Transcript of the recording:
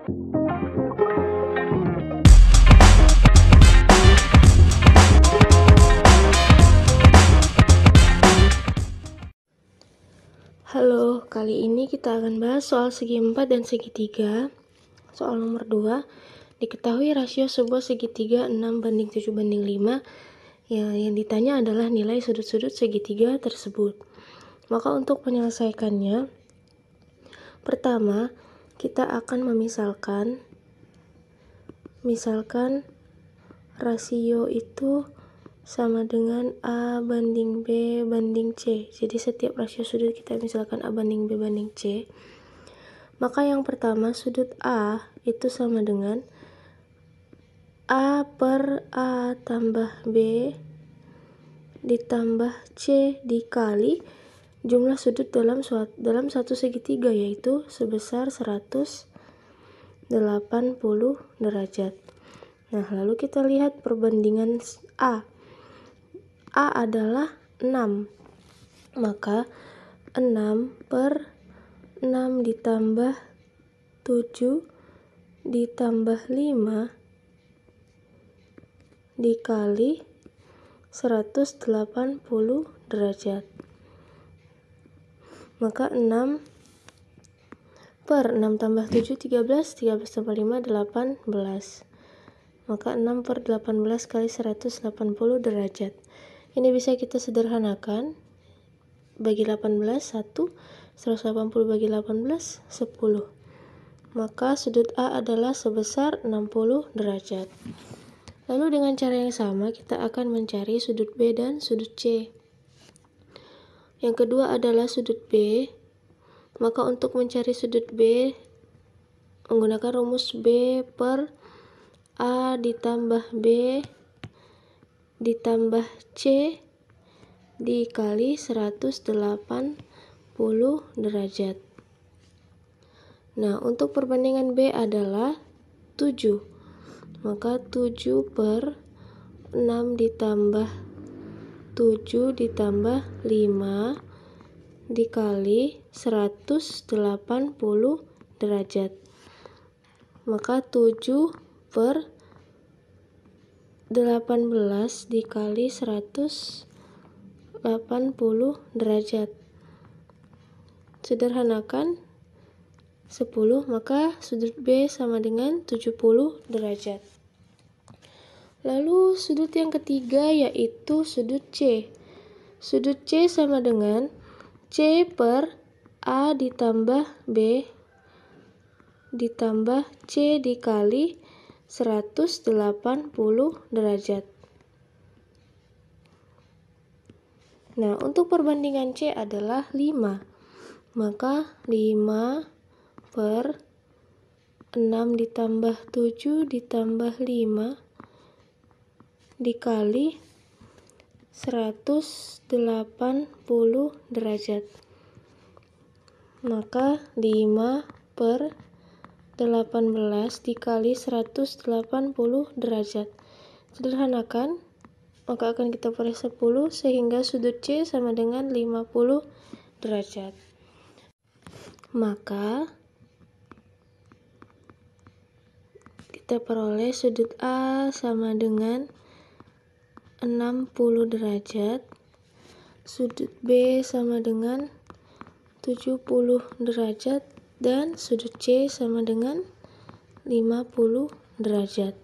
Halo, kali ini kita akan bahas soal segi 4 dan segi 3. Soal nomor 2, diketahui rasio sebuah segitiga 6 banding 7 banding 5, ya, yang ditanya adalah nilai sudut-sudut segitiga tersebut. Maka untuk menyelesaikannya, pertama, kita akan memisalkan misalkan rasio itu sama dengan A banding B banding C jadi setiap rasio sudut kita misalkan A banding B banding C maka yang pertama sudut A itu sama dengan A per A tambah B ditambah C dikali jumlah sudut dalam suatu, dalam satu segitiga yaitu sebesar 180 derajat. Nah, lalu kita lihat perbandingan A. A adalah 6. Maka 6 per 6 ditambah 7 ditambah 5 dikali 180 derajat maka 6 per 6 tambah 7 13 13 tambah 5 18 maka 6 per 18 kali 180 derajat ini bisa kita sederhanakan bagi 18 1 180 bagi 18 10 maka sudut A adalah sebesar 60 derajat lalu dengan cara yang sama kita akan mencari sudut B dan sudut C yang kedua adalah sudut B maka untuk mencari sudut B menggunakan rumus B per A ditambah B ditambah C dikali 180 derajat. Nah, untuk perbandingan B adalah 7. Maka 7 per 6 ditambah 7 ditambah 5 dikali 180 derajat. Maka 7 per 18 dikali 180 derajat. Sederhanakan 10, maka sudut B sama dengan 70 derajat. Lalu sudut yang ketiga yaitu sudut C. Sudut C sama dengan C per A ditambah B ditambah C dikali 180 derajat. Nah, untuk perbandingan C adalah 5. Maka 5 per 6 ditambah 7 ditambah 5 dikali 180 derajat. Maka 5 per 18 dikali 180 derajat. Sederhanakan, maka akan kita peroleh 10 sehingga sudut C sama dengan 50 derajat. Maka kita peroleh sudut A sama dengan 60 derajat sudut B sama dengan 70 derajat dan sudut C sama dengan 50 derajat